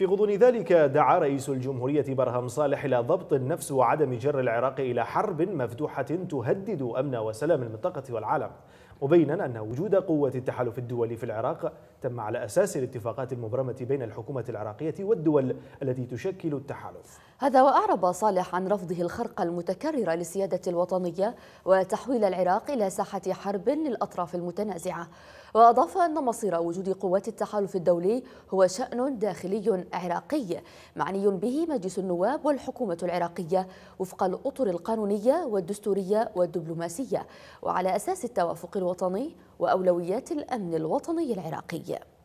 في غضون ذلك دعا رئيس الجمهورية برهم صالح إلى ضبط النفس وعدم جر العراق إلى حرب مفتوحة تهدد أمن وسلام المنطقة والعالم مبينا أن وجود قوة التحالف الدولي في العراق تم على أساس الاتفاقات المبرمة بين الحكومة العراقية والدول التي تشكل التحالف هذا وأعرب صالح عن رفضه الخرقة المتكررة للسيادة الوطنية وتحويل العراق إلى ساحة حرب للأطراف المتنازعة وأضاف أن مصير وجود قوات التحالف الدولي هو شأن داخلي عراقي معني به مجلس النواب والحكومة العراقية وفق الأطر القانونية والدستورية والدبلوماسية وعلى أساس التوافق الوطني وأولويات الأمن الوطني العراقي